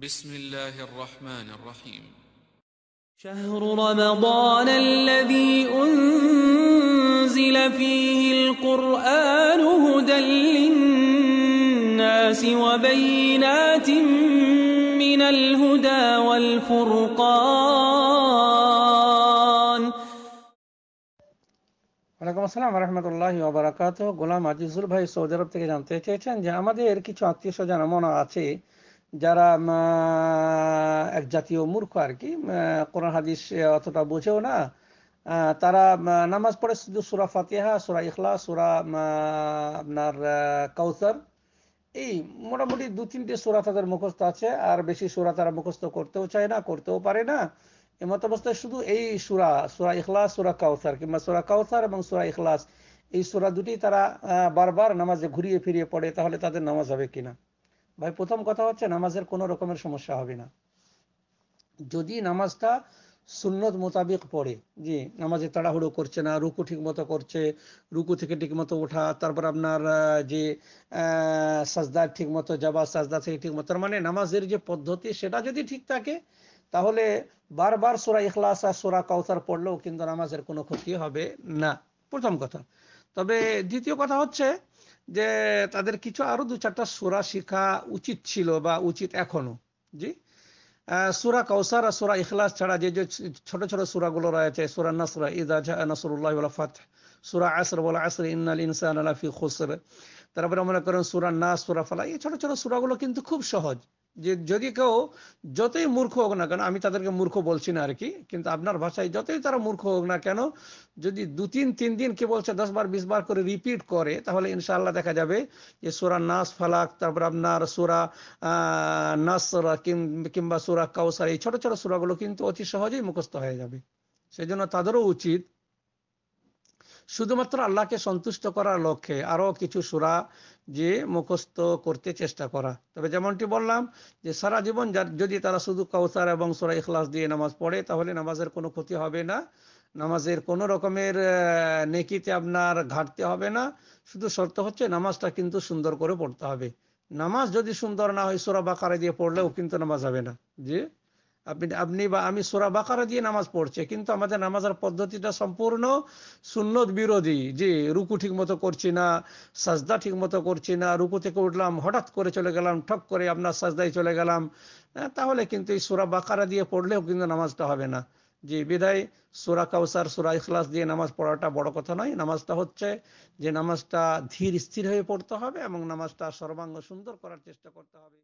بسم الله الرحمن الرحيم شهر رمضان الذي أنزل فيه القرآن هدى للناس وبينات من الهدى والفرقان ওয়ালাইকুম আসসালাম রহমতুল্লাহ ওবরাকাত গোলাম আজিজুল ভাই সৌদি আরব থেকে জানতে চেয়েছেন যে আমাদের কিছু আত্মীয় স্বজন এমন আছে যারা এক জাতীয় মূর্খ আর কি কোরআন হাদিস অতটা বোঝেও না তারা নামাজ পড়ে শুধু সুরা ফাতিহা সুরা ইখলা সুরা আপনার কাউসার এই মোটামুটি দু তিনটে সুরা তাদের মুখস্থ আছে আর বেশি সুরা তারা মুখস্থ করতেও চায় না করতেও পারে না এমত অবস্থায় শুধু এই সুরা সুরা ইখলাস সুরা কাউসার কিংবা সুরা কাউসার এবং সুরা ইখলাস এই সুরা দুটি তারা বারবার নামাজে ঘুরিয়ে ফিরিয়ে পড়ে তাহলে তাদের নামাজ হবে কিনা ভাই প্রথম কথা হচ্ছে নামাজের কোনো রকমের সমস্যা হবে না যদি নামাজটা সুন্নত মোতাবিক পড়ে যে নামাজে তাড়াহুড়ো করছে না রুকু ঠিক মতো করছে রুকু থেকে মতো ওঠা তারপর আপনার যে সাজদার ঠিক মতো যাবা সাজদা থেকে মতো মানে নামাজের যে পদ্ধতি সেটা যদি ঠিক থাকে তাহলে বারবার সোরা ইখলাস আর সোরা কাউসার পড়লেও কিন্তু নামাজের কোনো ক্ষতি হবে না প্রথম কথা তবে দ্বিতীয় কথা হচ্ছে যে তাদের কিছু আরো দু চারটা সুরা শিখা উচিত ছিল বা উচিত এখনো জি সুরা কৌসার আর সুরা ইখলাস ছাড়া যে যে ছোট ছোট গুলো রয়েছে সুরা নাসরা ইদা নাসরুল্লাহ ফাত সুরা আসর বলা আসর ইন্নাল ইনসান আলাফি খুসর তারপরে মনে করেন সুরা নাস সুরা ফালা এই ছোট ছোট সুরাগুলো কিন্তু খুব সহজ যে যদি কেউ যতই মূর্খ হোক না কেন আমি তাদেরকে মূর্খ বলছি না আর কি কিন্তু আপনার ভাষায় যতই তারা মূর্খ হোক না কেন যদি দু তিন তিন দিন কি বলছে দশ বার বিশ বার করে রিপিট করে তাহলে ইনশাল্লাহ দেখা যাবে যে সুরা নাস ফালাক তারপর আপনার সুরা নাসর কিংবা সুরা কাউসার এই ছোট ছোট সুরাগুলো কিন্তু অতি সহজেই মুখস্থ হয়ে যাবে সেজন্য তাদেরও উচিত শুধুমাত্র আল্লাহকে সন্তুষ্ট করার লক্ষ্যে আরও কিছু সুরা যে মুখস্থ করতে চেষ্টা করা তবে যেমনটি বললাম যে সারা জীবন যদি তারা শুধু কাউসার এবং সুরা ইখলাস দিয়ে নামাজ পড়ে তাহলে নামাজের কোনো ক্ষতি হবে না নামাজের কোনো রকমের নেকিতে আপনার ঘাটতে হবে না শুধু শর্ত হচ্ছে নামাজটা কিন্তু সুন্দর করে পড়তে হবে নামাজ যদি সুন্দর না হয় সুরা বাকারে দিয়ে পড়লেও কিন্তু নামাজ হবে না যে আপনি আপনি বা আমি সোরা বাকারা দিয়ে নামাজ পড়ছে কিন্তু আমাদের নামাজের পদ্ধতিটা সম্পূর্ণ সুন্নত বিরোধী যে রুকু ঠিক মতো করছি না সাজদা ঠিক মতো করছি না রুকু থেকে উঠলাম হঠাৎ করে চলে গেলাম ঠক করে আপনার সাজদায় চলে গেলাম হ্যাঁ, তাহলে কিন্তু এই সোরা বাকারা দিয়ে পড়লেও কিন্তু নামাজটা হবে না যে বিদায় সুরা কাউসার সুরা ইখলাস দিয়ে নামাজ পড়াটা বড় কথা নয় নামাজটা হচ্ছে যে নামাজটা ধীর স্থির হয়ে পড়তে হবে এবং নামাজটা সর্বাঙ্গ সুন্দর করার চেষ্টা করতে হবে